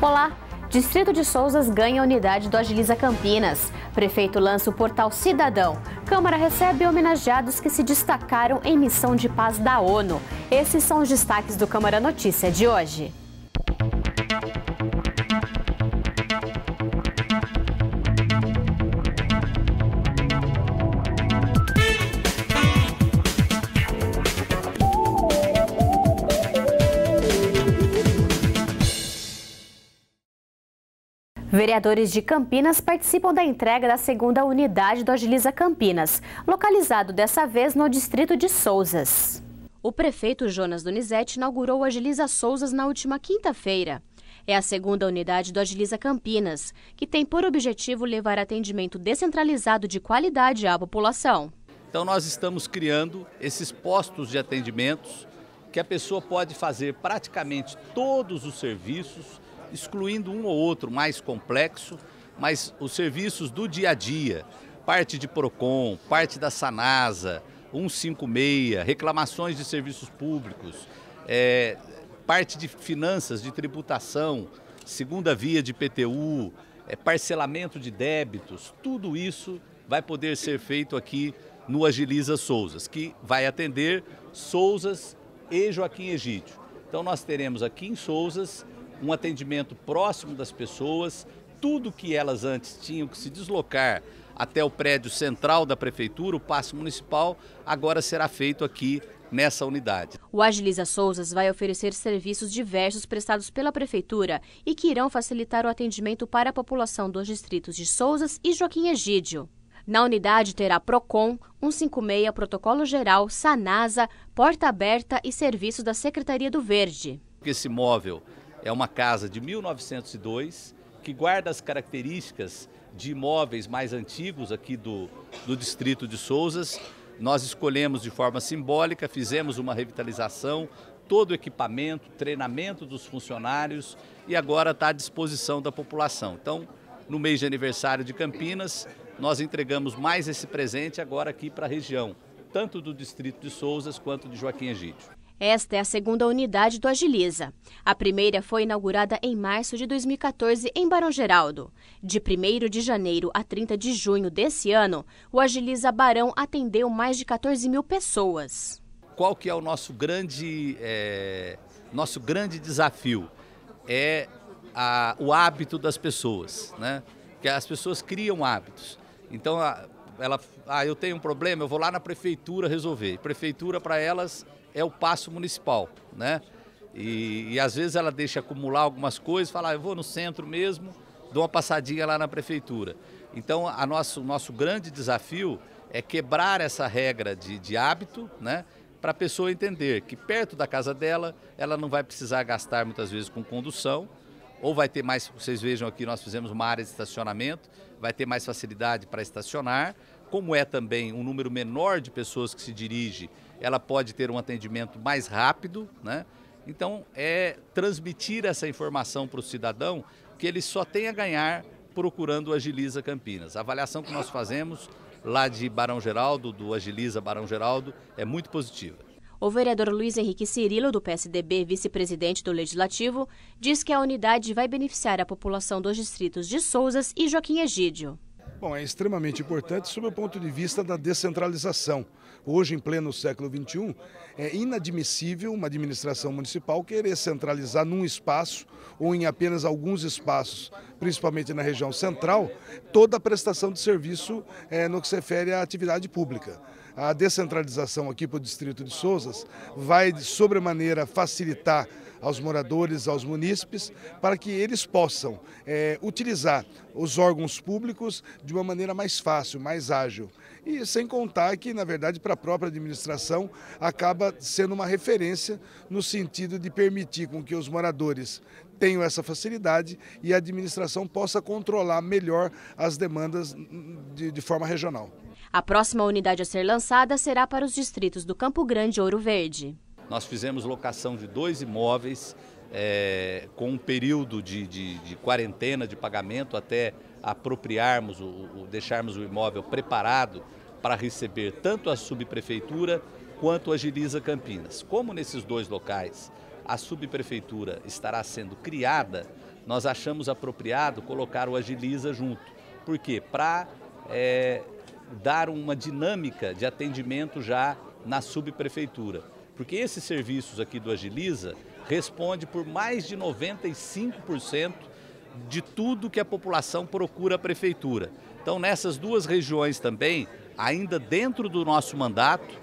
Olá! Distrito de Souzas ganha unidade do Agiliza Campinas. Prefeito lança o portal Cidadão. Câmara recebe homenageados que se destacaram em missão de paz da ONU. Esses são os destaques do Câmara Notícia de hoje. Vereadores de Campinas participam da entrega da segunda unidade do Agiliza Campinas, localizado dessa vez no distrito de Souzas. O prefeito Jonas Donizete inaugurou o Agiliza Souzas na última quinta-feira. É a segunda unidade do Agiliza Campinas, que tem por objetivo levar atendimento descentralizado de qualidade à população. Então nós estamos criando esses postos de atendimentos que a pessoa pode fazer praticamente todos os serviços excluindo um ou outro mais complexo, mas os serviços do dia a dia, parte de PROCON, parte da SANASA, 156, reclamações de serviços públicos, é, parte de finanças, de tributação, segunda via de PTU, é, parcelamento de débitos, tudo isso vai poder ser feito aqui no Agiliza Souzas, que vai atender Souzas e Joaquim Egídio. Então nós teremos aqui em Souzas um atendimento próximo das pessoas, tudo que elas antes tinham que se deslocar até o prédio central da prefeitura, o passe municipal, agora será feito aqui nessa unidade. O Agiliza Souzas vai oferecer serviços diversos prestados pela prefeitura e que irão facilitar o atendimento para a população dos distritos de Souzas e Joaquim Egídio. Na unidade terá Procon, 156, Protocolo Geral, Sanasa, Porta Aberta e serviços da Secretaria do Verde. Esse móvel é uma casa de 1902 que guarda as características de imóveis mais antigos aqui do, do distrito de Souzas. Nós escolhemos de forma simbólica, fizemos uma revitalização, todo o equipamento, treinamento dos funcionários e agora está à disposição da população. Então, no mês de aniversário de Campinas, nós entregamos mais esse presente agora aqui para a região, tanto do distrito de Souzas quanto de Joaquim Egídio. Esta é a segunda unidade do Agiliza. A primeira foi inaugurada em março de 2014 em Barão Geraldo. De 1 de janeiro a 30 de junho desse ano, o Agiliza Barão atendeu mais de 14 mil pessoas. Qual que é o nosso grande, é, nosso grande desafio? É a, o hábito das pessoas, né? Que as pessoas criam hábitos. Então, a, ela, ah, eu tenho um problema, eu vou lá na prefeitura resolver. Prefeitura para elas é o passo municipal, né? E, e às vezes ela deixa acumular algumas coisas, fala, ah, eu vou no centro mesmo, dou uma passadinha lá na prefeitura. Então, a nosso, o nosso grande desafio é quebrar essa regra de, de hábito, né? Para a pessoa entender que perto da casa dela, ela não vai precisar gastar muitas vezes com condução, ou vai ter mais, vocês vejam aqui, nós fizemos uma área de estacionamento, vai ter mais facilidade para estacionar, como é também um número menor de pessoas que se dirige ela pode ter um atendimento mais rápido, né? Então, é transmitir essa informação para o cidadão que ele só tem a ganhar procurando o Agiliza Campinas. A avaliação que nós fazemos lá de Barão Geraldo, do Agiliza Barão Geraldo, é muito positiva. O vereador Luiz Henrique Cirilo, do PSDB, vice-presidente do Legislativo, diz que a unidade vai beneficiar a população dos distritos de Souzas e Joaquim Egídio. Bom, é extremamente importante sob o ponto de vista da descentralização. Hoje, em pleno século XXI, é inadmissível uma administração municipal querer centralizar num espaço ou em apenas alguns espaços, principalmente na região central, toda a prestação de serviço é, no que se refere à atividade pública. A descentralização aqui para o distrito de Souzas vai, de sobremaneira, facilitar aos moradores, aos munícipes, para que eles possam é, utilizar os órgãos públicos de uma maneira mais fácil, mais ágil. E sem contar que, na verdade, para a própria administração, acaba sendo uma referência no sentido de permitir com que os moradores tenham essa facilidade e a administração possa controlar melhor as demandas de, de forma regional. A próxima unidade a ser lançada será para os distritos do Campo Grande e Ouro Verde. Nós fizemos locação de dois imóveis é, com um período de, de, de, quarentena de pagamento até apropriarmos, o, o, deixarmos o imóvel preparado para receber tanto a subprefeitura quanto a Giliza Campinas. Como nesses dois locais a subprefeitura estará sendo criada, nós achamos apropriado colocar o Agiliza junto. Por quê? Para é, dar uma dinâmica de atendimento já na subprefeitura. Porque esses serviços aqui do Agiliza responde por mais de 95% de tudo que a população procura a prefeitura. Então, nessas duas regiões também, ainda dentro do nosso mandato,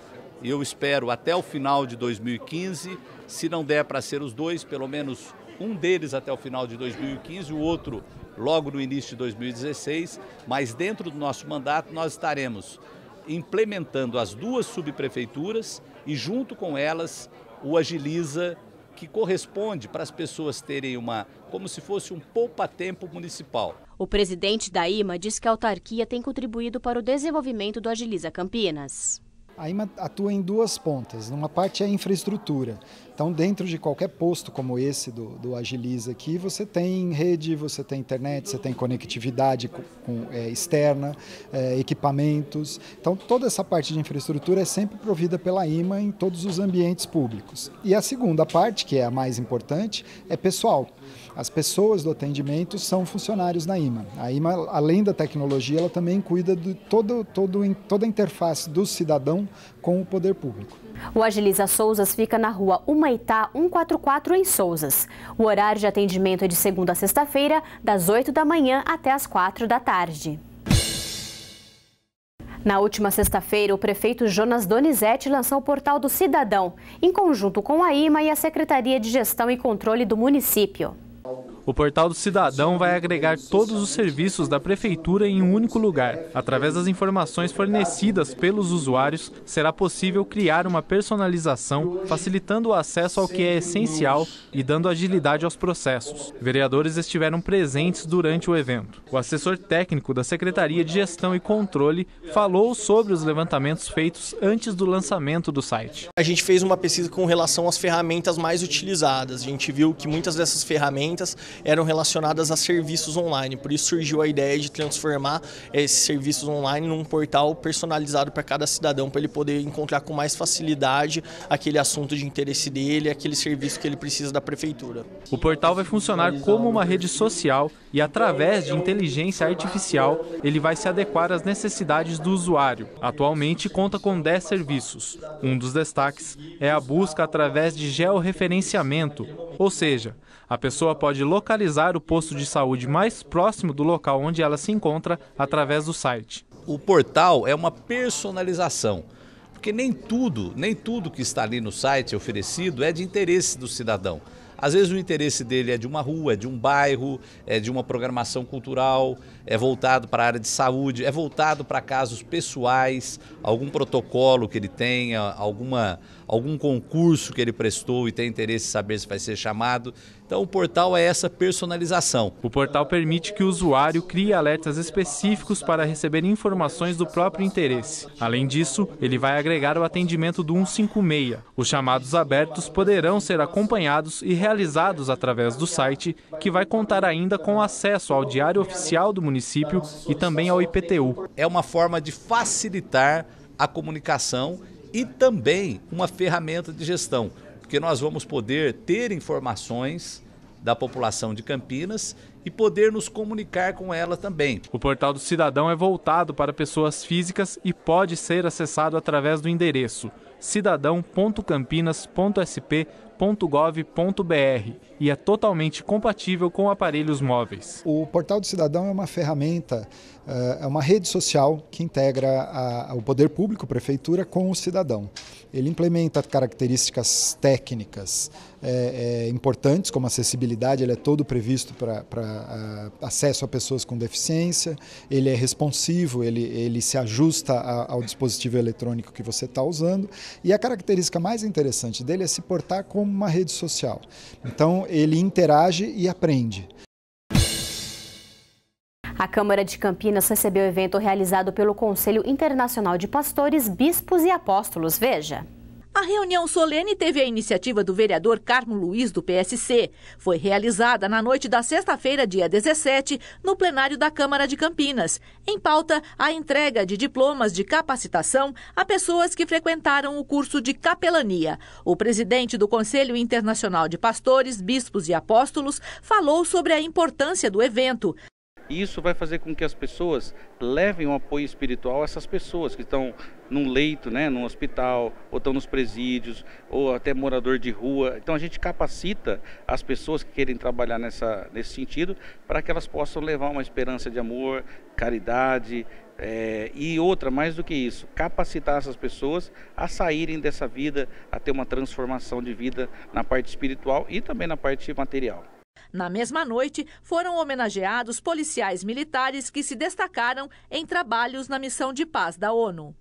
eu espero até o final de 2015, se não der para ser os dois, pelo menos um deles até o final de 2015, o outro logo no início de 2016, mas dentro do nosso mandato nós estaremos implementando as duas subprefeituras e, junto com elas, o Agiliza, que corresponde para as pessoas terem uma, como se fosse um poupatempo municipal. O presidente da IMA diz que a autarquia tem contribuído para o desenvolvimento do Agiliza Campinas. A IMA atua em duas pontas. Uma parte é a infraestrutura. Então, dentro de qualquer posto como esse do, do Agiliza aqui, você tem rede, você tem internet, você tem conectividade com, com, é, externa, é, equipamentos. Então, toda essa parte de infraestrutura é sempre provida pela IMA em todos os ambientes públicos. E a segunda parte, que é a mais importante, é pessoal. As pessoas do atendimento são funcionários da IMA. A IMA, além da tecnologia, ela também cuida de todo, todo, toda a interface do cidadão com o poder público. O Agiliza Souzas fica na rua Humaitá 144 em Souzas. O horário de atendimento é de segunda a sexta-feira, das 8 da manhã até as 4 da tarde. Na última sexta-feira, o prefeito Jonas Donizete lançou o portal do Cidadão, em conjunto com a IMA e a Secretaria de Gestão e Controle do município. O Portal do Cidadão vai agregar todos os serviços da Prefeitura em um único lugar. Através das informações fornecidas pelos usuários, será possível criar uma personalização, facilitando o acesso ao que é essencial e dando agilidade aos processos. Vereadores estiveram presentes durante o evento. O assessor técnico da Secretaria de Gestão e Controle falou sobre os levantamentos feitos antes do lançamento do site. A gente fez uma pesquisa com relação às ferramentas mais utilizadas. A gente viu que muitas dessas ferramentas eram relacionadas a serviços online. Por isso surgiu a ideia de transformar esses serviços online num portal personalizado para cada cidadão, para ele poder encontrar com mais facilidade aquele assunto de interesse dele, aquele serviço que ele precisa da prefeitura. O portal vai funcionar como uma rede social e através de inteligência artificial ele vai se adequar às necessidades do usuário. Atualmente conta com 10 serviços. Um dos destaques é a busca através de georreferenciamento, ou seja, a pessoa pode localizar o posto de saúde mais próximo do local onde ela se encontra através do site. O portal é uma personalização, porque nem tudo, nem tudo que está ali no site oferecido é de interesse do cidadão. Às vezes o interesse dele é de uma rua, é de um bairro, é de uma programação cultural, é voltado para a área de saúde, é voltado para casos pessoais, algum protocolo que ele tenha, alguma, algum concurso que ele prestou e tem interesse em saber se vai ser chamado. Então o portal é essa personalização. O portal permite que o usuário crie alertas específicos para receber informações do próprio interesse. Além disso, ele vai agregar o atendimento do 156. Os chamados abertos poderão ser acompanhados e realizados através do site, que vai contar ainda com acesso ao diário oficial do município e também ao IPTU. É uma forma de facilitar a comunicação e também uma ferramenta de gestão porque nós vamos poder ter informações da população de Campinas e poder nos comunicar com ela também. O Portal do Cidadão é voltado para pessoas físicas e pode ser acessado através do endereço cidadão.campinas.sp.gov.br e é totalmente compatível com aparelhos móveis. O Portal do Cidadão é uma ferramenta eh, é uma rede social que integra a, o poder público, prefeitura, com o cidadão. Ele implementa características técnicas é, é, importantes, como acessibilidade, ele é todo previsto para acesso a pessoas com deficiência, ele é responsivo, ele, ele se ajusta a, ao dispositivo eletrônico que você está usando. E a característica mais interessante dele é se portar como uma rede social. Então, ele interage e aprende. A Câmara de Campinas recebeu o evento realizado pelo Conselho Internacional de Pastores, Bispos e Apóstolos. Veja. A reunião solene teve a iniciativa do vereador Carmo Luiz, do PSC. Foi realizada na noite da sexta-feira, dia 17, no plenário da Câmara de Campinas. Em pauta, a entrega de diplomas de capacitação a pessoas que frequentaram o curso de capelania. O presidente do Conselho Internacional de Pastores, Bispos e Apóstolos falou sobre a importância do evento. E isso vai fazer com que as pessoas levem um apoio espiritual a essas pessoas que estão num leito, né, num hospital, ou estão nos presídios, ou até morador de rua. Então a gente capacita as pessoas que querem trabalhar nessa, nesse sentido para que elas possam levar uma esperança de amor, caridade, é, e outra, mais do que isso, capacitar essas pessoas a saírem dessa vida, a ter uma transformação de vida na parte espiritual e também na parte material. Na mesma noite, foram homenageados policiais militares que se destacaram em trabalhos na missão de paz da ONU.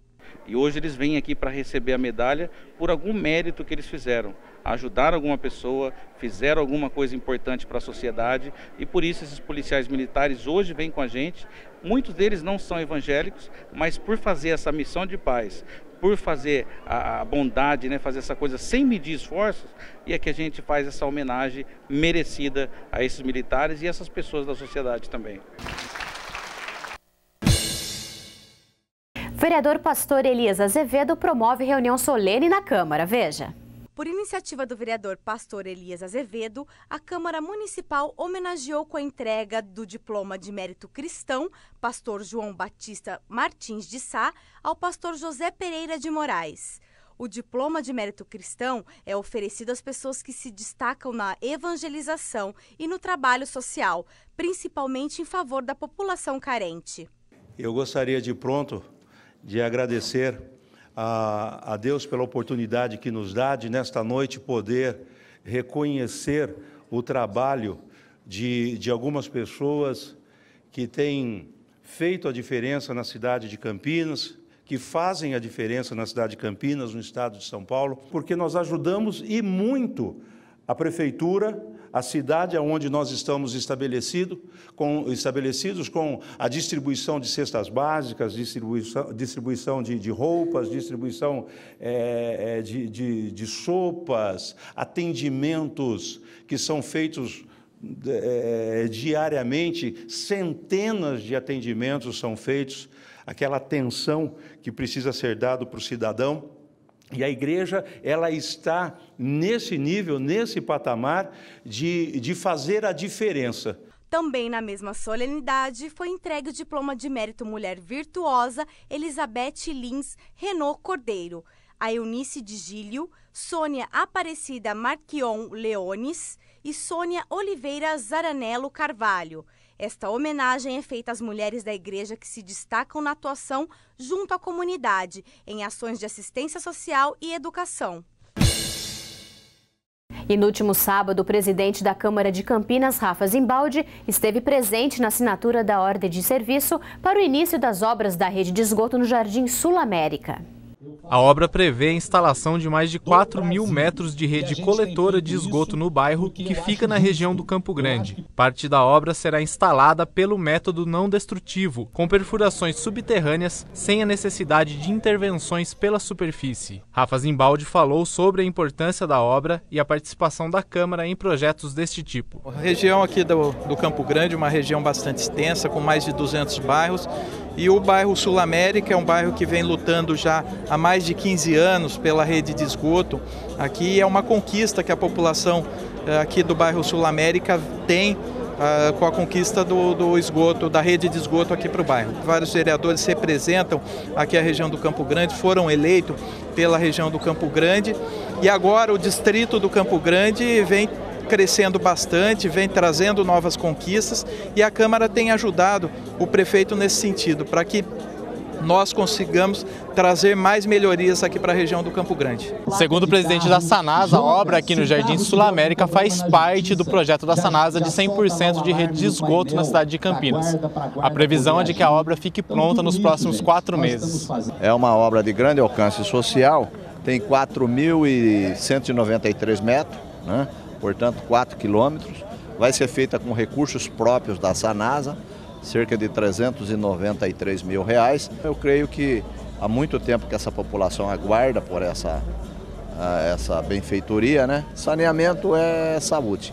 E hoje eles vêm aqui para receber a medalha por algum mérito que eles fizeram. Ajudaram alguma pessoa, fizeram alguma coisa importante para a sociedade e por isso esses policiais militares hoje vêm com a gente. Muitos deles não são evangélicos, mas por fazer essa missão de paz, por fazer a bondade, né, fazer essa coisa sem medir esforços, e é que a gente faz essa homenagem merecida a esses militares e essas pessoas da sociedade também. Vereador Pastor Elias Azevedo promove reunião solene na Câmara. Veja. Por iniciativa do vereador Pastor Elias Azevedo, a Câmara Municipal homenageou com a entrega do diploma de mérito cristão Pastor João Batista Martins de Sá ao Pastor José Pereira de Moraes. O diploma de mérito cristão é oferecido às pessoas que se destacam na evangelização e no trabalho social, principalmente em favor da população carente. Eu gostaria de pronto de agradecer a, a Deus pela oportunidade que nos dá de, nesta noite, poder reconhecer o trabalho de, de algumas pessoas que têm feito a diferença na cidade de Campinas, que fazem a diferença na cidade de Campinas, no estado de São Paulo, porque nós ajudamos e muito a prefeitura, a cidade onde nós estamos estabelecido, com, estabelecidos com a distribuição de cestas básicas, distribuição, distribuição de, de roupas, distribuição é, é de, de, de, sopas, atendimentos que são feitos é, é, diariamente, centenas de atendimentos são feitos, aquela atenção que precisa ser dada para o cidadão e a igreja, ela está nesse nível, nesse patamar de, de fazer a diferença. Também na mesma solenidade foi entregue o diploma de mérito Mulher Virtuosa Elizabeth Lins Renault Cordeiro, a Eunice de Gílio, Sônia Aparecida Marquion Leones e Sônia Oliveira Zaranello Carvalho. Esta homenagem é feita às mulheres da igreja que se destacam na atuação junto à comunidade, em ações de assistência social e educação. E no último sábado, o presidente da Câmara de Campinas, Rafa Zimbaldi, esteve presente na assinatura da ordem de serviço para o início das obras da rede de esgoto no Jardim Sul América. A obra prevê a instalação de mais de 4 mil metros de rede coletora de esgoto no bairro, que fica na região do Campo Grande. Parte da obra será instalada pelo método não destrutivo, com perfurações subterrâneas, sem a necessidade de intervenções pela superfície. Rafa Zimbaldi falou sobre a importância da obra e a participação da Câmara em projetos deste tipo. A região aqui do, do Campo Grande, uma região bastante extensa, com mais de 200 bairros, e o bairro Sul América é um bairro que vem lutando já há mais mais de 15 anos pela rede de esgoto aqui. É uma conquista que a população eh, aqui do bairro Sul América tem ah, com a conquista do, do, esgoto, da rede de esgoto aqui para o bairro. Vários vereadores representam aqui a região do Campo Grande, foram eleitos pela região do Campo Grande e agora o distrito do Campo Grande vem crescendo bastante, vem trazendo novas conquistas e a Câmara tem ajudado o prefeito nesse sentido, para que nós consigamos trazer mais melhorias aqui para a região do Campo Grande. Segundo o presidente da Sanasa, a obra aqui no Jardim Sul América faz parte do projeto da Sanasa de 100% de rede de esgoto na cidade de Campinas. A previsão é de que a obra fique pronta nos próximos quatro meses. É uma obra de grande alcance social, tem 4.193 metros, né? portanto 4 quilômetros. Vai ser feita com recursos próprios da Sanasa cerca de 393 mil reais. Eu creio que há muito tempo que essa população aguarda por essa, ah, essa benfeitoria. Né? Saneamento é saúde.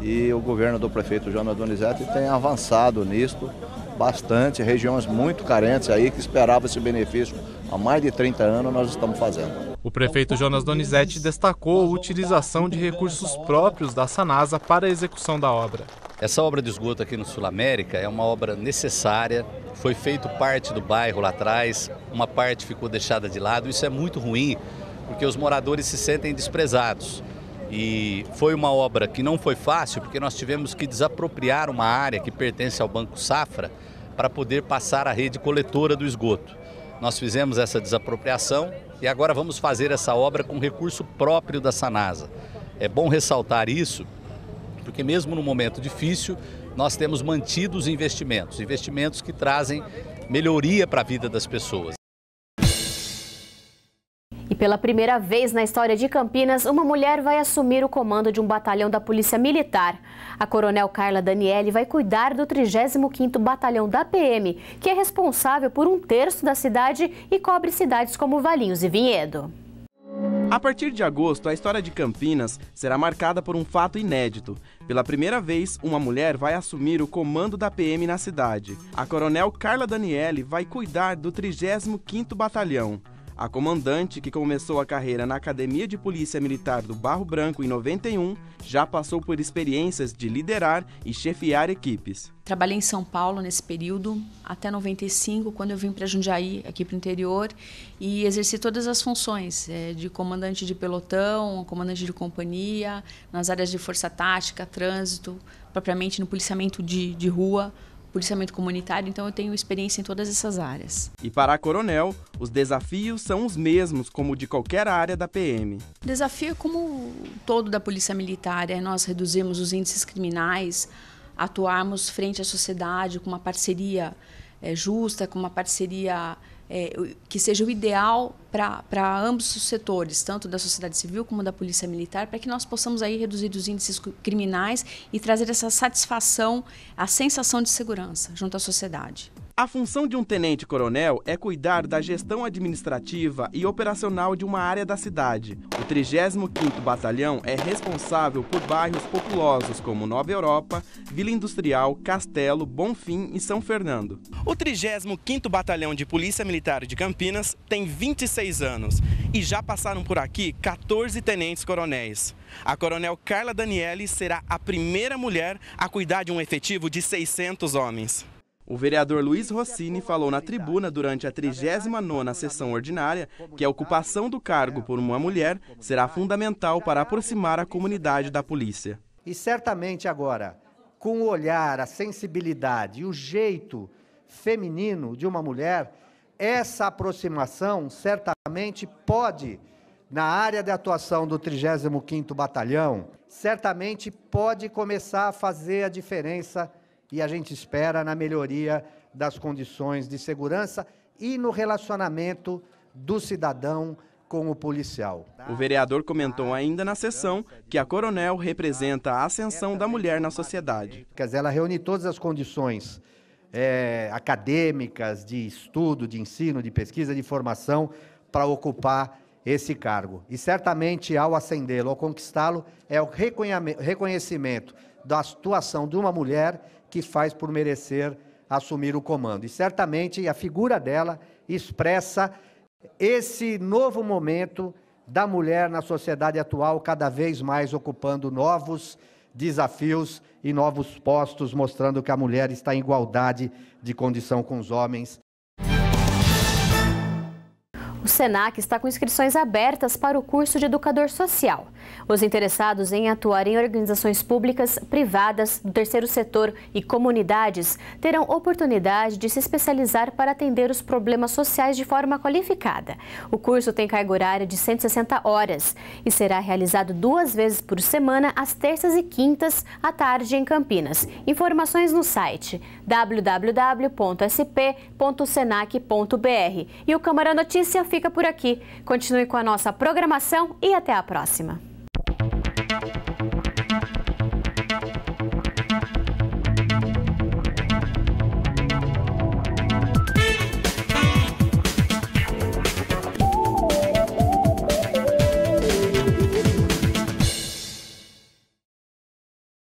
E o governo do prefeito Jonas Donizete tem avançado nisto bastante, regiões muito carentes aí que esperavam esse benefício há mais de 30 anos, nós estamos fazendo. O prefeito Jonas Donizete destacou a utilização de recursos próprios da Sanasa para a execução da obra. Essa obra de esgoto aqui no Sul América é uma obra necessária, foi feito parte do bairro lá atrás, uma parte ficou deixada de lado, isso é muito ruim, porque os moradores se sentem desprezados. E foi uma obra que não foi fácil, porque nós tivemos que desapropriar uma área que pertence ao Banco Safra para poder passar a rede coletora do esgoto. Nós fizemos essa desapropriação e agora vamos fazer essa obra com recurso próprio da Sanasa. É bom ressaltar isso, porque mesmo no momento difícil, nós temos mantido os investimentos, investimentos que trazem melhoria para a vida das pessoas. E pela primeira vez na história de Campinas, uma mulher vai assumir o comando de um batalhão da Polícia Militar. A Coronel Carla Daniele vai cuidar do 35º Batalhão da PM, que é responsável por um terço da cidade e cobre cidades como Valinhos e Vinhedo. A partir de agosto, a história de Campinas será marcada por um fato inédito. Pela primeira vez, uma mulher vai assumir o comando da PM na cidade. A coronel Carla Daniele vai cuidar do 35º Batalhão. A comandante, que começou a carreira na Academia de Polícia Militar do Barro Branco em 91, já passou por experiências de liderar e chefiar equipes. Trabalhei em São Paulo nesse período, até 95, quando eu vim para Jundiaí, aqui para o interior, e exerci todas as funções é, de comandante de pelotão, comandante de companhia, nas áreas de força tática, trânsito, propriamente no policiamento de, de rua, policiamento comunitário, então eu tenho experiência em todas essas áreas. E para a Coronel, os desafios são os mesmos como de qualquer área da PM. O desafio é como todo da Polícia Militar é nós reduzirmos os índices criminais, atuarmos frente à sociedade com uma parceria é, justa, com uma parceria é, que seja o ideal para ambos os setores, tanto da sociedade civil como da polícia militar, para que nós possamos aí reduzir os índices criminais e trazer essa satisfação, a sensação de segurança junto à sociedade. A função de um tenente-coronel é cuidar da gestão administrativa e operacional de uma área da cidade. O 35º Batalhão é responsável por bairros populosos como Nova Europa, Vila Industrial, Castelo, Bonfim e São Fernando. O 35º Batalhão de Polícia Militar de Campinas tem 26 anos e já passaram por aqui 14 tenentes-coronéis. A coronel Carla Daniele será a primeira mulher a cuidar de um efetivo de 600 homens. O vereador Luiz Rossini falou na tribuna durante a 39ª sessão ordinária que a ocupação do cargo por uma mulher será fundamental para aproximar a comunidade da polícia. E certamente agora, com o olhar, a sensibilidade e o jeito feminino de uma mulher, essa aproximação certamente pode, na área de atuação do 35º Batalhão, certamente pode começar a fazer a diferença e a gente espera na melhoria das condições de segurança e no relacionamento do cidadão com o policial. O vereador comentou ainda na sessão que a coronel representa a ascensão da mulher na sociedade. Quer dizer, ela reúne todas as condições é, acadêmicas, de estudo, de ensino, de pesquisa, de formação, para ocupar esse cargo. E certamente, ao ascendê-lo, ao conquistá-lo, é o reconhecimento da situação de uma mulher que faz por merecer assumir o comando. E certamente a figura dela expressa esse novo momento da mulher na sociedade atual, cada vez mais ocupando novos desafios e novos postos, mostrando que a mulher está em igualdade de condição com os homens o SENAC está com inscrições abertas para o curso de educador social. Os interessados em atuar em organizações públicas, privadas, do terceiro setor e comunidades terão oportunidade de se especializar para atender os problemas sociais de forma qualificada. O curso tem carga horária de 160 horas e será realizado duas vezes por semana, às terças e quintas, à tarde em Campinas. Informações no site www.sp.senac.br. E o Câmara Notícia fica por aqui. Continue com a nossa programação e até a próxima.